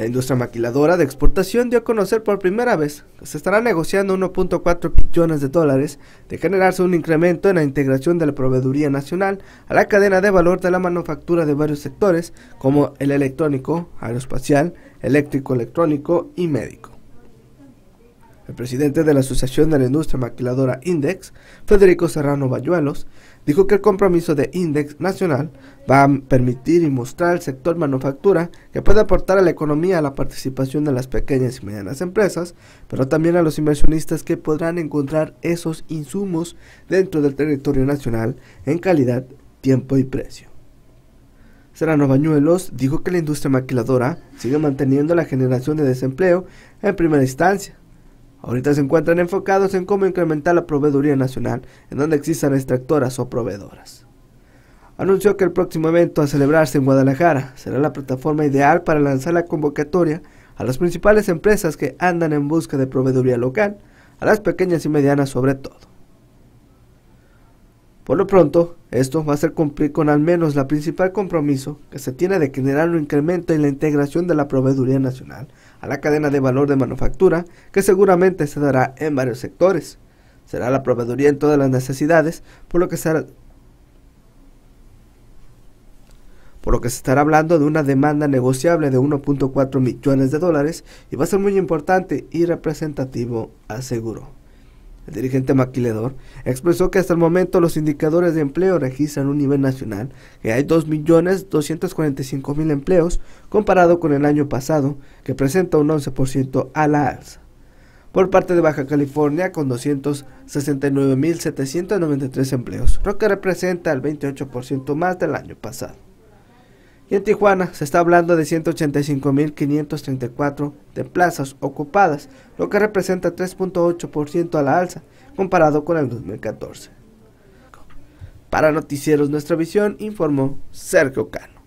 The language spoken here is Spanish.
La industria maquiladora de exportación dio a conocer por primera vez que se estará negociando 1.4 billones de dólares de generarse un incremento en la integración de la proveeduría nacional a la cadena de valor de la manufactura de varios sectores como el electrónico, aeroespacial, eléctrico electrónico y médico. El presidente de la Asociación de la Industria Maquiladora Index, Federico Serrano Bayuelos, dijo que el compromiso de Index Nacional va a permitir y mostrar al sector manufactura que puede aportar a la economía la participación de las pequeñas y medianas empresas, pero también a los inversionistas que podrán encontrar esos insumos dentro del territorio nacional en calidad, tiempo y precio. Serrano Bañuelos dijo que la industria maquiladora sigue manteniendo la generación de desempleo en primera instancia, Ahorita se encuentran enfocados en cómo incrementar la proveeduría nacional en donde existan extractoras o proveedoras. Anunció que el próximo evento a celebrarse en Guadalajara será la plataforma ideal para lanzar la convocatoria a las principales empresas que andan en busca de proveeduría local, a las pequeñas y medianas sobre todo. Por lo pronto, esto va a ser cumplir con al menos la principal compromiso que se tiene de generar un incremento en la integración de la proveeduría nacional a la cadena de valor de manufactura que seguramente se dará en varios sectores. Será la proveeduría en todas las necesidades, por lo que será por lo que se estará hablando de una demanda negociable de 1.4 millones de dólares y va a ser muy importante y representativo, seguro. El dirigente Maquiledor expresó que hasta el momento los indicadores de empleo registran un nivel nacional, que hay 2.245.000 empleos comparado con el año pasado, que presenta un 11% a la alza. Por parte de Baja California, con 269.793 empleos, lo que representa el 28% más del año pasado. Y en Tijuana se está hablando de 185.534 de plazas ocupadas, lo que representa 3.8% a la alza comparado con el 2014. Para Noticieros Nuestra Visión informó Sergio Cano.